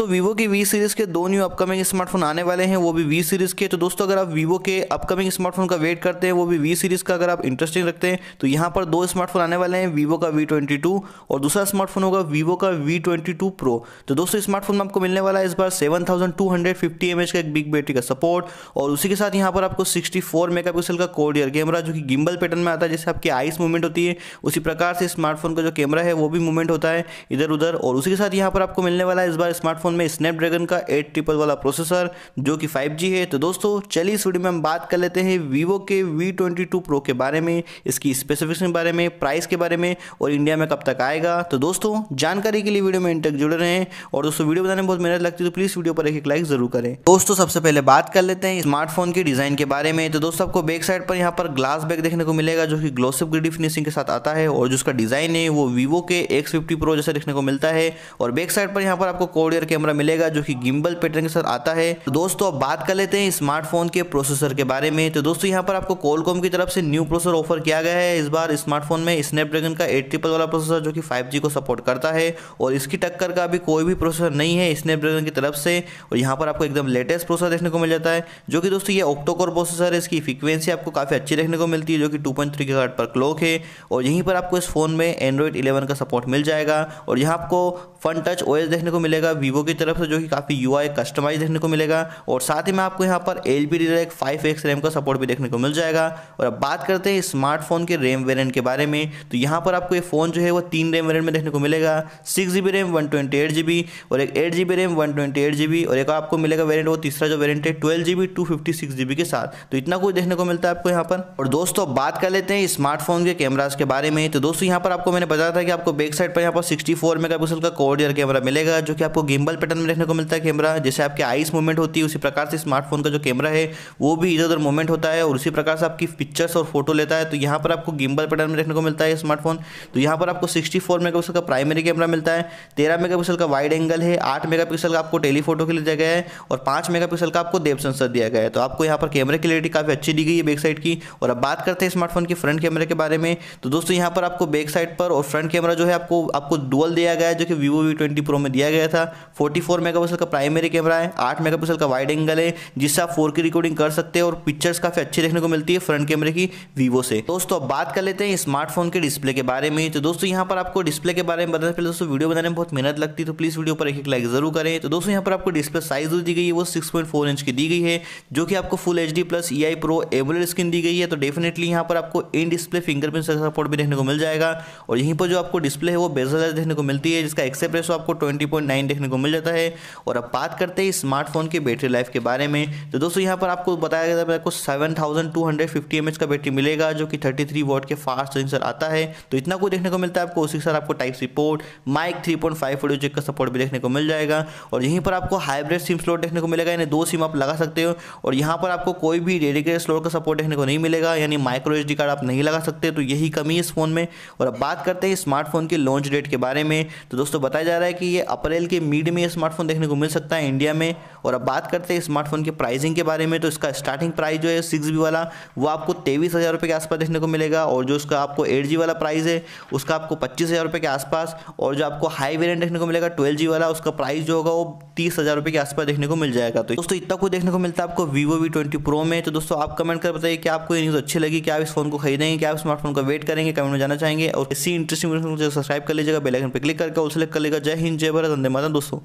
दोस्तों वीवो की we series के दो न्यू अपकमिंग स्मार्टफोन आने वाले हैं वो भी वी सीरीज़ के तो दोस्तों अगर आप वीवो के अपकमिंग स्मार्टफोन का वेट करते हैं वो भी वी सीरीज़ का अगर आप इंटरेस्टिंग रखते हैं तो यहाँ पर दो स्मार्टफोन आने वाले हैं वीवो का वी ट्वेंटी टू और दूसरा स्मार्टफोन होगा वीवो का वी ट्वेंटी टू प्रो तो दोस्तों स्मार्टफोन में आपको मिलने वाला है इस बार seven thousand two hundred fifty M H का एक बिग बैटरी का सपोर्ट और उसी के साथ यहाँ पर आपको सिक्सटी फोर का कोड का कैमरा जो कि गिम्बल पैटर्न में आता है जैसे आपकी आइस मूवमेंट होती है उसी प्रकार से स्मार्टफोन का जो कैमरा है वो भी मूवमेंट होता है इधर उधर और उसी के साथ यहाँ पर आपको मिलने वाला है इस बार स्मार्टफोन फ़ोन में स्नैपड्रैगन का एट ट्रिपल वाला प्रोसेसर जो कि 5G है तो दोस्तों चलिए इस वीडियो में हम बात कर लेते हैं वीवो के वी ट्वेंटी प्रो के बारे में इसकी स्पेसिफिकेशन के बारे में प्राइस के बारे में और इंडिया में कब तक आएगा तो दोस्तों जानकारी के लिए वीडियो में इन जुड़े रहें और दोस्तों वीडियो बनाने में बहुत मेहनत लगती है तो प्लीज़ वीडियो पर एक लाइक ज़रूर करें दोस्तों सबसे पहले बात कर लेते हैं स्मार्टफोन के डिज़ाइन के बारे में तो दोस्तों आपको बैक साइड पर यहाँ पर ग्लास बैग देखने को मिलेगा जो कि ग्लोसिप ग्रीडी फिनिशिंग के साथ आता है और जिसका डिज़ाइन है वो वीवो के एक्स फिफ्टी प्रो जैसा देखने को मिलता है और बैक साइड पर यहाँ पर आपको कोडियर के कैमरा मिलेगा जो कि गिम्बल पैटर्न के साथ आता है तो दोस्तों अब बात कर लेते हैं स्मार्टफोन के प्रोसेसर के बारे में तो दोस्तों यहाँ पर आपको कोलकॉम की तरफ से न्यू प्रोसेसर ऑफर किया गया है इस बार स्मार्टफोन में स्नैपड्रैगन का एट ट्रिपल वाला प्रोसेसर जो कि फाइव को सपोर्ट करता है और इसकी टक्कर का अभी कोई भी प्रोसेसर नहीं है स्नैपड्रैगन की तरफ से और यहाँ पर आपको एकदम लेटेस्ट प्रोसेसर देखने को मिल जाता है जो कि दोस्तों ये ऑक्टोकोर प्रोसेसर है इसकी फ्रिक्वेंसी आपको काफ़ी अच्छी देखने को मिलती है जो कि टू पॉइंट थ्री पर क्लोक है और यहीं पर आपको इस फोन में एंड्रॉइड इलेवन का सपोर्ट मिल जाएगा और यहाँ आपको फन टच ओएस देखने को मिलेगा वीवो वीवो की तरफ से जो कि काफ़ी यू आई कस्टमाइज देखने को मिलेगा और साथ ही में आपको यहाँ पर एल पी डी रैक फाइव एक्स रैम का सपोर्ट भी देखने को मिल जाएगा और अब बात करते हैं स्मार्टफोन के रैम वेरियंट के बारे में तो यहाँ पर आपको ये फ़ोन जो है वो तीन रैम वेरियंट में देखने को मिलेगा six G B RAM one twenty eight G B और एक eight G B RAM one twenty eight G B और एक आपको मिलेगा वेरियंट वो तीसरा जो वेरियंट है twelve G B two fifty six G B के साथ तो इतना कुछ देखने को मिलता है आपको यहाँ पर और दोस्तों बात कर लेते हैं स्मार्टफोन के कैमराज के बारे में तो दोस्तों यहाँ पर आपको मैंने बताया था कि आपको बैक साइड पर यहाँ पर सिक्सटी फोर मेगा पिक्सल का कोड ईयर कैमरा मिलेगा जो कि आपको गेम डबल पैटर्न में देखने को मिलता है कैमरा जैसे आपके आइस मूवमेंट होती है उसी प्रकार से स्मार्टफोन का जो कैमरा है वो भी इधर उधर मूवमेंट होता है और उसी प्रकार से आपकी पिक्चर्स और फोटो लेता है तो यहाँ पर आपको गिम्बल पैटर्न में देखने को मिलता है स्मार्टफोन तो यहाँ पर आपको सिक्सटी फोर का प्राइमरी कैमरा मिलता है तेरह मेगा का वाइड एंगल है आठ मेगा का आपको टेलीफोटो के लिए दिया गया है और पाँच मेगा का आपको देव सेंसर दिया गया है तो आपको यहाँ पर कैमरे की क्लियरिटी काफ़ी अच्छी दी गई है बैक साइड की और अब बात करते हैं स्मार्टफोन के फ्रंट कैमरे के बारे में तो दोस्तों यहाँ पर आपको बैक साइड पर और फ्रंट कैमरा जो है आपको आपको डुअल दिया गया है जो कि वीवो वी ट्वेंटी प्रो में दिया गया था फोर्टी फोर मेगापिक्सल का प्राइमरी कैमरा है आठ मेगापिक्सल का वाइड एंगल है जिससे आप फोर की रिकॉर्डिंग कर सकते हैं और पिक्चर्स काफ़ी अच्छी देखने को मिलती है फ्रंट कैमरे की वीवो से दोस्तों अब बात कर लेते हैं स्मार्टफोन के डिस्प्ले के बारे में तो दोस्तों यहाँ पर आपको डिस्प्ले के बारे में बताने पहले दोस्तों वीडियो बनाने में बहुत मेहनत लगती है तो प्लीज़ वीडियो पर एक एक लाइक जरूर करें तो दोस्तों यहाँ पर आपको डिस्प्ले साइज दी गई है वो सिक्स पॉइंट फोर इंच की दी गई है जो कि आपको full H D plus E I pro एबुलर स्क्रीन दी गई है तो डेफिनेटली यहाँ पर आपको इन डिस्प्ले फिंगरप्रिंट सपोर्ट भी देखने को मिल जाएगा और यहीं पर जो आपको डिस्प्ले है वो बेजल देखने को मिलती है जिसका एक्सेप्रेस आपको ट्वेंटी देखने को मिल मिल जाता है और अब बात करते हैं स्मार्टफोन की बैटरी लाइफ के बारे में तो दोस्तों यहाँ पर आपको बताया गया था आपको seven thousand two hundred fifty M H का बैटरी मिलेगा जो कि थर्टी थ्री वोट के फास्ट सेंसर आता है तो इतना कुछ देखने को मिलता है आपको उसी के साथ आपको type C port mic three point five photo jack का सपोर्ट भी देखने को मिल जाएगा और यहीं पर आपको हाइब्रिड सिम स्लोट देखने को मिलेगा यानी दो सिम आप लगा सकते हो और यहाँ पर आपको कोई भी डेडिकेटेड स्लोट का सपोर्ट देखने को नहीं मिलेगा यानी माइक्रो एच कार्ड आप नहीं लगा सकते तो यही कमी है इस फ़ोन में और अब बात करते हैं स्मार्टफोन के लॉन्च डेट के बारे में तो दोस्तों बताया जा रहा है कि ये अप्रैल के मिड में में ये स्मार्टफोन देखने को मिल सकता है इंडिया में और अब बात करते हैं स्मार्टफोन के प्राइसिंग के बारे में तो इसका स्टार्टिंग प्राइस जो है सिक्स जी वाला वो आपको तेईस हज़ार रुपये के आसपास देखने को मिलेगा और जो उसका आपको एट जी वाला प्राइस है उसका आपको पच्चीस हज़ार रुपये के आसपास और जो आपको हाई वेरियंट देखने को मिलेगा ट्वेल्व जी वाला उसका प्राइस जो होगा वो तीस हज़ार रुपये के आसपास देखने को मिल जाएगा तो दोस्तों इतना कुछ देखने को मिलता है आपको वीवो वी ट्वेंटी प्रो में तो दोस्तों आप कमेंट कर बताइए कि आपको ये न्यूज़ अच्छी लगी क्या आप इस फोन को खरीदेंगे क्या आप स्मार्टफोन का वेट करेंगे कमेंट में जाना चाहेंगे और इसी इंटरेस्टिंग सब्सक्राइब कर लीजिएगा बेलाइकन पर क्लिक करके और सेलेक्ट कर लेगा जय हिंद जय भारत धन्यवाद दोस्तों